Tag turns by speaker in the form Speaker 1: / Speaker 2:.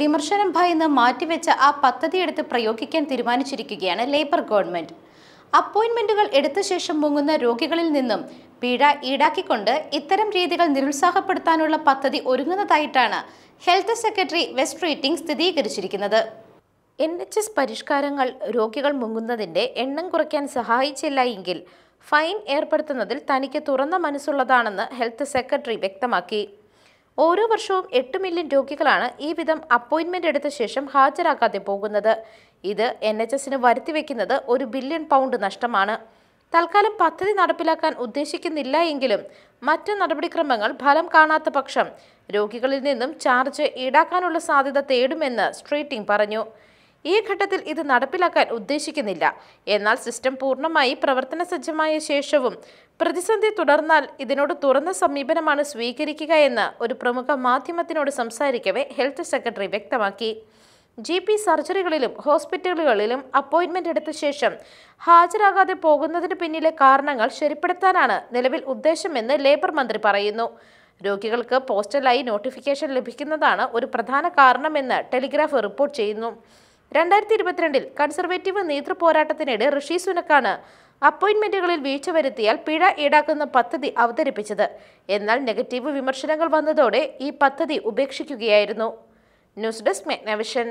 Speaker 1: വിമർശനം ഭയന്ന് മാറ്റിവെച്ച ആ എടുത്ത് പ്രയോഗിക്കാൻ തീരുമാനിച്ചിരിക്കുകയാണ് ലേബർ ഗവൺമെന്റ് അപ്പോയിന്റ്മെന്റുകൾ എടുത്ത ശേഷം മുങ്ങുന്ന രോഗികളിൽ നിന്നും പിഴ ഈടാക്കിക്കൊണ്ട് ഇത്തരം രീതികൾ നിരുത്സാഹപ്പെടുത്താനുള്ള പദ്ധതി ഒരുങ്ങുന്നതായിട്ടാണ് ഹെൽത്ത് സെക്രട്ടറി വെസ്റ്റ് റീറ്റിംഗ് സ്ഥിരീകരിച്ചിരിക്കുന്നത് എൻ എച്ച് എസ് പരിഷ്കാരങ്ങൾ രോഗികൾ മുങ്ങുന്നതിൻ്റെ എണ്ണം കുറയ്ക്കാൻ സഹായിച്ചില്ല എങ്കിൽ ഫൈൻ ഏർപ്പെടുത്തുന്നതിൽ തനിക്ക് തുറന്ന മനസ്സുള്ളതാണെന്ന് ഹെൽത്ത് സെക്രട്ടറി വ്യക്തമാക്കി ഓരോ വർഷവും എട്ട് മില്യൺ രോഗികളാണ് ഈ വിധം അപ്പോയിന്റ്മെന്റ് എടുത്ത ശേഷം ഹാജരാക്കാതെ പോകുന്നത് ഇത് എൻ എച്ച് എസിന് വരുത്തിവെക്കുന്നത് ഒരു ബില്യൺ പൗണ്ട് നഷ്ടമാണ് തൽക്കാലം പദ്ധതി നടപ്പിലാക്കാൻ ഉദ്ദേശിക്കുന്നില്ല എങ്കിലും മറ്റ് നടപടിക്രമങ്ങൾ ഫലം കാണാത്ത പക്ഷം രോഗികളിൽ നിന്നും ചാർജ് ഈടാക്കാനുള്ള സാധ്യത തേടുമെന്ന് സ്ട്രീറ്റിംഗ് പറഞ്ഞു ഈ ഘട്ടത്തിൽ ഇത് നടപ്പിലാക്കാൻ ഉദ്ദേശിക്കുന്നില്ല എന്നാൽ സിസ്റ്റം പൂർണ്ണമായി പ്രവർത്തന സജ്ജമായ ശേഷവും പ്രതിസന്ധി തുടർന്നാൽ ഇതിനോട് തുറന്ന സമീപനമാണ് സ്വീകരിക്കുക എന്ന് ഒരു പ്രമുഖ മാധ്യമത്തിനോട് സംസാരിക്കവേ ഹെൽത്ത് സെക്രട്ടറി വ്യക്തമാക്കി ജി പി സർജറികളിലും ഹോസ്പിറ്റലുകളിലും അപ്പോയിൻമെൻ്റ് എടുത്ത ശേഷം ഹാജരാകാതെ പോകുന്നതിന് പിന്നിലെ കാരണങ്ങൾ ശരിപ്പെടുത്താനാണ് നിലവിൽ ഉദ്ദേശമെന്ന് ലേബർ മന്ത്രി പറയുന്നു രോഗികൾക്ക് പോസ്റ്റലായി നോട്ടിഫിക്കേഷൻ ലഭിക്കുന്നതാണ് ഒരു പ്രധാന കാരണമെന്ന് ടെലിഗ്രാഫ് റിപ്പോർട്ട് ചെയ്യുന്നു രണ്ടായിരത്തി ഇരുപത്തിരണ്ടിൽ കൺസർവേറ്റീവ് നേതൃപോരാട്ടത്തിനിടെ ഋഷി സുനക്കാണ് അപ്പോയിന്റ്മെന്റുകളിൽ വീഴ്ച വരുത്തിയാൽ പിഴ ഈടാക്കുന്ന പദ്ധതി അവതരിപ്പിച്ചത് എന്നാൽ നെഗറ്റീവ് വിമർശനങ്ങൾ വന്നതോടെ ഈ പദ്ധതി ഉപേക്ഷിക്കുകയായിരുന്നു ന്യൂസ് ഡെസ്ക് മെഗ്നവിഷൻ